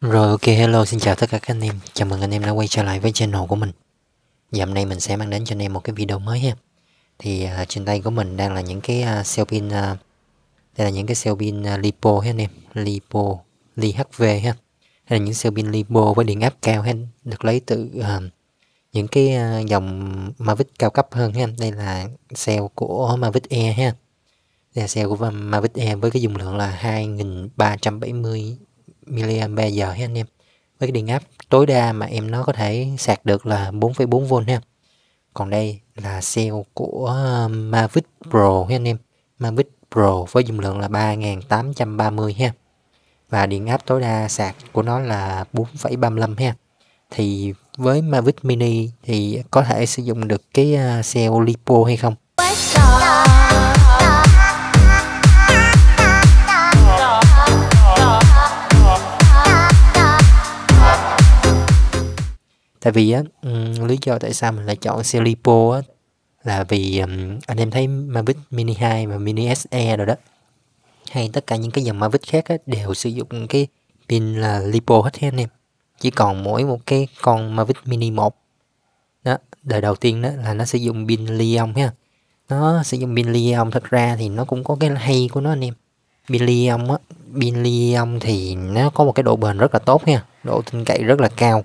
Rồi ok hello xin chào tất cả các anh em Chào mừng anh em đã quay trở lại với channel của mình Và hôm nay mình sẽ mang đến cho anh em một cái video mới ha Thì à, trên tay của mình đang là những cái uh, cell pin uh, Đây là những cái cell pin uh, lipo ha anh em Lipo, LiHV ha Đây là những cell pin lipo với điện áp cao ha Được lấy từ à, những cái à, dòng Mavic cao cấp hơn ha Đây là cell của Mavic Air ha Đây là cell của Mavic Air với cái dung lượng là 2370 mAh ha anh em với cái điện áp tối đa mà em nó có thể sạc được là 4,4V ha còn đây là cell của um, Mavic Pro ha anh em Mavic Pro với dung lượng là 3830 ha và điện áp tối đa sạc của nó là 4,35 ha thì với Mavic Mini thì có thể sử dụng được cái uh, cell lipo hay không tại vì á lý do tại sao mình lại chọn xe lipo á là vì anh em thấy Mavic Mini 2 và Mini SE rồi đó hay tất cả những cái dòng Mavic khác á, đều sử dụng cái pin là lipo hết anh em chỉ còn mỗi một cái con Mavic Mini 1 đó đời đầu tiên đó là nó sử dụng pin lithium ha nó sử dụng pin lithium thật ra thì nó cũng có cái hay của nó anh em pin lithium á pin lithium thì nó có một cái độ bền rất là tốt nha độ tin cậy rất là cao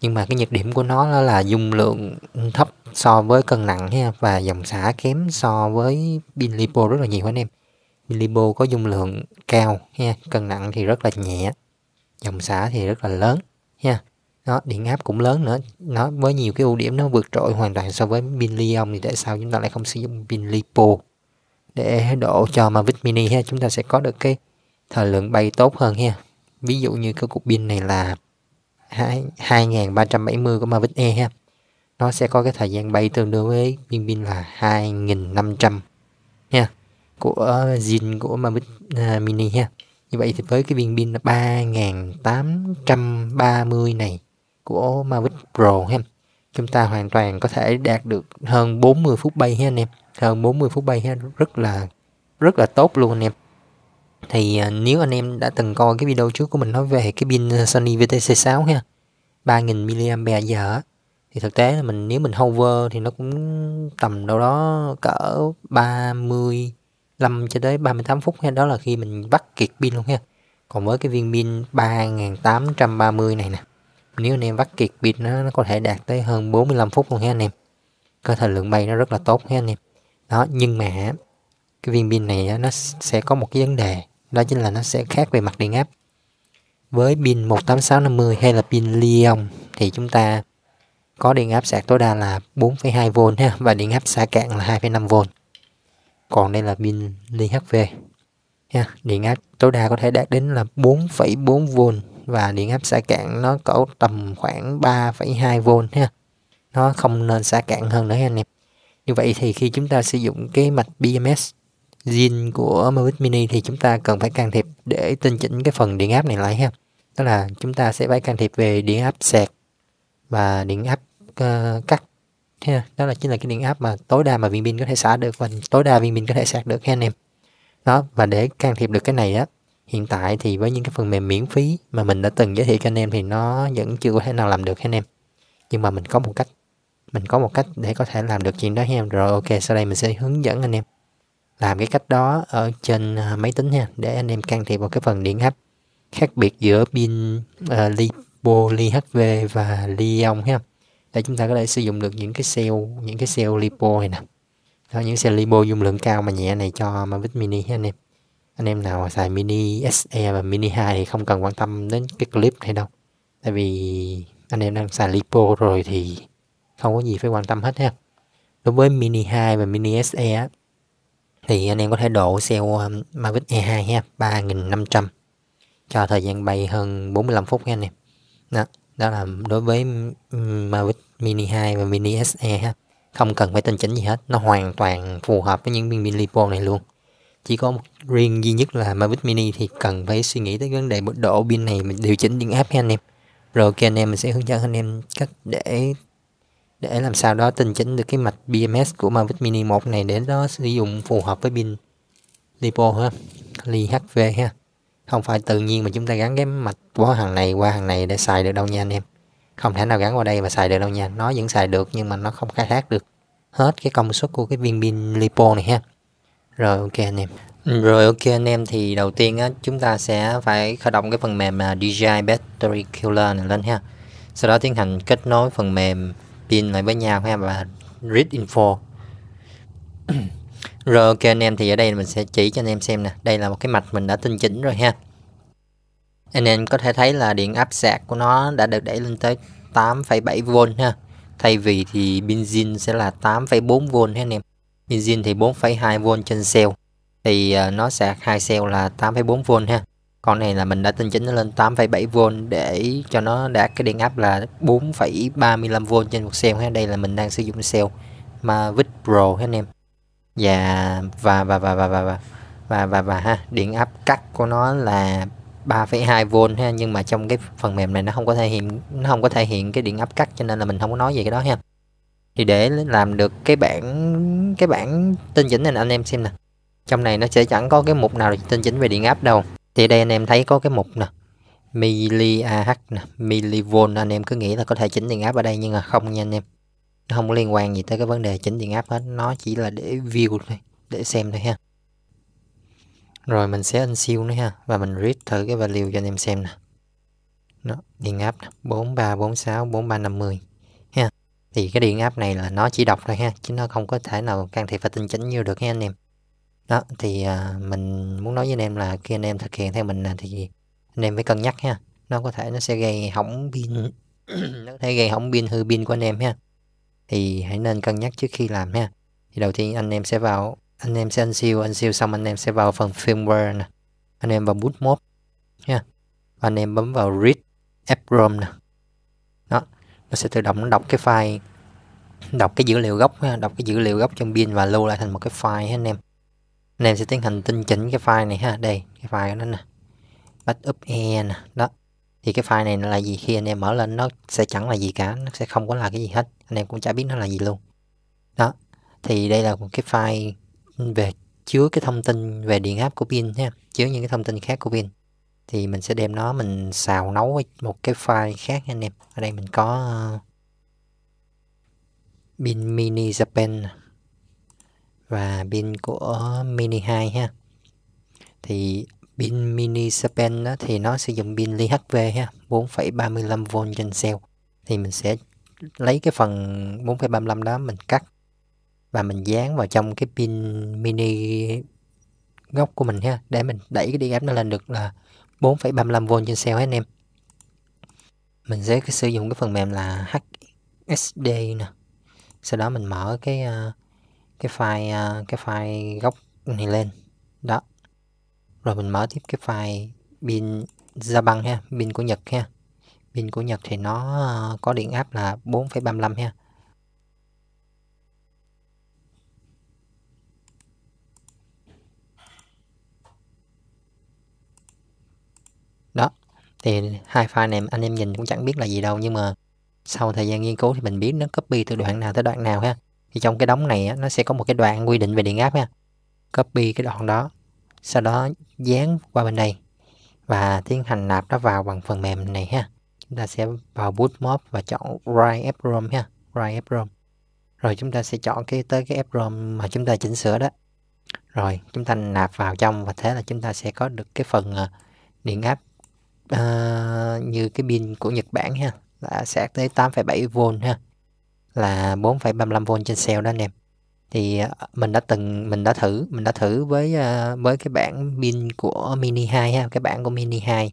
nhưng mà cái nhược điểm của nó đó là dung lượng thấp so với cân nặng ha và dòng xả kém so với pin lipo rất là nhiều anh em pin lipo có dung lượng cao ha cân nặng thì rất là nhẹ dòng xả thì rất là lớn ha nó điện áp cũng lớn nữa nó với nhiều cái ưu điểm nó vượt trội hoàn toàn so với pin lithium thì tại sao chúng ta lại không sử dụng pin lipo để độ cho Mavic Mini ha chúng ta sẽ có được cái thời lượng bay tốt hơn ha ví dụ như cái cục pin này là 2370 của Mavic E ha nó sẽ có cái thời gian bay tương đương với pin pin là 2500 nha của ờ, zin của Mavic ờ, Mini ha như vậy thì với cái viên pin là 3830 này của Mavic Pro ha chúng ta hoàn toàn có thể đạt được hơn 40 phút bay ha anh em hơn 40 phút bay ha rất là rất là tốt luôn anh em thì à, nếu anh em đã từng coi cái video trước của mình nói về cái pin Sony VTC6 ha 3000 mAh thì thực tế là mình nếu mình hover thì nó cũng tầm đâu đó cỡ 35 cho tới 38 phút ha đó là khi mình bắt kiệt pin luôn ha còn với cái viên pin 3830 này nè nếu anh em bắt kiệt pin nó, nó có thể đạt tới hơn 45 phút luôn ha anh em có thời lượng bay nó rất là tốt ha anh em đó nhưng mà cái viên pin này nó sẽ có một cái vấn đề đó chính là nó sẽ khác về mặt điện áp với pin 18650 hay là pin lithium thì chúng ta có điện áp sạc tối đa là 4,2V ha, và điện áp xả cạn là 2,5V. Còn đây là pin LiHV. Ha, điện áp tối đa có thể đạt đến là 4,4V và điện áp xả cạn nó có tầm khoảng 3,2V ha. Nó không nên xả cạn hơn nữa anh em. Như vậy thì khi chúng ta sử dụng cái mạch BMS zin của Mavic Mini thì chúng ta cần phải can thiệp để tinh chỉnh cái phần điện áp này lại ha. Tức là chúng ta sẽ phải can thiệp về điện áp sạc và điện áp uh, cắt. Thế nào? đó là chính là cái điện áp mà tối đa mà viên pin có thể xả được và tối đa viên pin có thể sạc được ha anh em. Đó, và để can thiệp được cái này á, hiện tại thì với những cái phần mềm miễn phí mà mình đã từng giới thiệu cho anh em thì nó vẫn chưa có thể nào làm được anh em. Nhưng mà mình có một cách mình có một cách để có thể làm được chuyện đó ha em rồi ok sau đây mình sẽ hướng dẫn anh em làm cái cách đó ở trên à, máy tính nha để anh em can thiệp vào cái phần điện áp khác biệt giữa pin uh, lipo li HV và li-ion ha để chúng ta có thể sử dụng được những cái cell những cái cell lipo này nè đó, những cell lipo dung lượng cao mà nhẹ này cho Mavic Mini ha anh em anh em nào xài Mini SE và Mini 2 thì không cần quan tâm đến cái clip này đâu tại vì anh em đang xài lipo rồi thì không có gì phải quan tâm hết ha đối với Mini 2 và Mini SE thì anh em có thể độ xe um, Mavic E2 ha 3500 cho thời gian bay hơn 45 phút nha anh em đó, đó là đối với um, Mavic Mini 2 và Mini SE ha không cần phải tinh chỉnh gì hết nó hoàn toàn phù hợp với những viên pin lipo này luôn chỉ có một riêng duy nhất là Mavic Mini thì cần phải suy nghĩ tới vấn đề mức độ pin này mình điều chỉnh điện áp nha anh em rồi ok anh em mình sẽ hướng dẫn anh em cách để để làm sao đó tinh chỉnh được cái mạch BMS của Mavic Mini 1 này để nó sử dụng phù hợp với pin LiPo ha, Li HV ha. Không phải tự nhiên mà chúng ta gắn cái mạch của hàng này qua hàng này để xài được đâu nha anh em. Không thể nào gắn qua đây mà xài được đâu nha. Nó vẫn xài được nhưng mà nó không khai thác được hết cái công suất của cái viên pin LiPo này ha. Rồi ok anh em. Rồi ok anh em thì đầu tiên á, chúng ta sẽ phải khởi động cái phần mềm à, DJI Battery Killer này lên ha. Sau đó tiến hành kết nối phần mềm pin lại với nhau ha và read info rồi ok anh em thì ở đây mình sẽ chỉ cho anh em xem nè đây là một cái mạch mình đã tinh chỉnh rồi ha anh em có thể thấy là điện áp sạc của nó đã được đẩy lên tới 8,7V ha thay vì thì pin zin sẽ là 8,4V ha anh em pin zin thì 4,2V trên cell thì ờ, nó sạc hai cell là 8,4V ha con này là mình đã tinh chỉnh nó lên 8,7V để cho nó đạt cái điện áp là 4,35V trên một cell ha đây là mình đang sử dụng cell Mavic Pro ha anh em và và và và và và và và và, và ha điện áp cắt của nó là 3,2V ha nhưng mà trong cái phần mềm này nó không có thể hiện nó không có thể hiện cái điện áp cắt cho nên là mình không có nói gì cái đó ha thì để làm được cái bản cái bản tinh chỉnh này anh em xem nè trong này nó sẽ chẳng có cái mục nào tinh chỉnh về điện áp đâu thì đây anh em thấy có cái mục nè miliAh nè milivolt anh em cứ nghĩ là có thể chỉnh điện áp ở đây nhưng mà không nha anh em nó không có liên quan gì tới cái vấn đề chỉnh điện áp hết nó chỉ là để view thôi để xem thôi ha rồi mình sẽ in siêu nữa ha và mình read thử cái value cho anh em xem nè nó điện áp 4346 4350 ha thì cái điện áp này là nó chỉ đọc thôi ha chứ nó không có thể nào can thiệp và tinh chỉnh như được ha anh em đó thì à, mình muốn nói với anh em là khi anh em thực hiện theo mình thì anh em phải cân nhắc ha nó có thể nó sẽ gây hỏng pin nó có thể gây hỏng pin hư pin của anh em ha thì hãy nên cân nhắc trước khi làm ha thì đầu tiên anh em sẽ vào anh em sẽ anh siêu anh siêu xong anh em sẽ vào phần firmware nè anh em vào boot mode nha và anh em bấm vào read app rom nè đó nó sẽ tự động đọc cái file đọc cái dữ liệu gốc ha đọc cái dữ liệu gốc trong pin và lưu lại thành một cái file ha anh em nên em sẽ tiến hành tinh chỉnh cái file này ha đây cái file đó nè backup e nè đó thì cái file này là gì khi anh em mở lên nó sẽ chẳng là gì cả nó sẽ không có là cái gì hết anh em cũng chả biết nó là gì luôn đó thì đây là một cái file về chứa cái thông tin về điện áp của pin ha chứa những cái thông tin khác của pin thì mình sẽ đem nó mình xào nấu một cái file khác anh em ở đây mình có ờ, pin mini japan và pin của mini 2 ha thì pin mini Sapen đó thì nó sử dụng pin LiHV ha 4,35V trên cell thì mình sẽ lấy cái phần 4,35 đó mình cắt và mình dán vào trong cái pin mini gốc của mình ha để mình đẩy cái áp nó lên được là 4,35V trên cell anh em mình sẽ sử dụng cái phần mềm là HSD nè sau đó mình mở cái uh, cái file à, cái file gốc này lên đó rồi mình mở tiếp cái file pin ra băng ha pin của Nhật ha pin của Nhật thì nó à, có điện áp là 4,35 ha đó thì hai file này anh em nhìn cũng chẳng biết là gì đâu nhưng mà sau thời gian nghiên cứu thì mình biết nó copy từ đoạn nào tới đoạn nào ha thì trong cái đống này nó sẽ có một cái đoạn quy định về điện áp nha copy cái đoạn đó sau đó dán qua bên đây và tiến hành nạp nó vào bằng phần mềm này ha chúng ta sẽ vào boot mob và chọn write from ha write from rồi chúng ta sẽ chọn cái tới cái from mà chúng ta chỉnh sửa đó rồi chúng ta nạp vào trong và thế là chúng ta sẽ có được cái phần ờ, điện áp uh, như cái pin của Nhật Bản ha là sẽ tới 8,7V ha là 4,35V trên cell đó anh em thì ờ, mình đã từng mình đã thử mình đã thử với ờ, với cái bản pin của mini 2 ha, cái bản của mini 2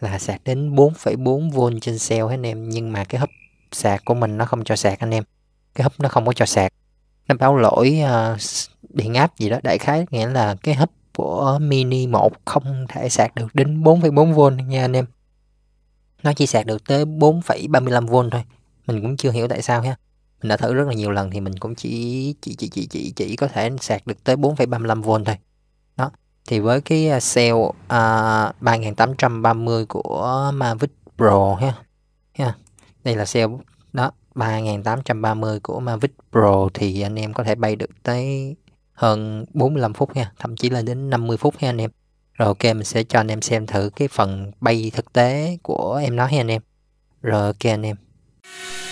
là sạc đến 4,4V trên cell anh em nhưng mà cái hấp sạc của mình nó không cho sạc anh em cái hấp nó không có cho sạc nó báo lỗi ờ, điện áp gì đó đại khái nghĩa là cái hấp của mini 1 không thể sạc được đến 4,4V nha anh em nó chỉ sạc được tới 4,35V thôi mình cũng chưa hiểu tại sao ha mình đã thử rất là nhiều lần thì mình cũng chỉ chỉ chỉ chỉ chỉ, chỉ có thể sạc được tới 4,35V thôi đó thì với cái cell uh, 3830 của Mavic Pro ha, ha. đây là cell đó 3830 của Mavic Pro thì anh em có thể bay được tới hơn 45 phút ha, thậm chí là đến 50 phút ha anh em. Rồi ok mình sẽ cho anh em xem thử cái phần bay thực tế của em nó ha anh em. Rồi ok anh em.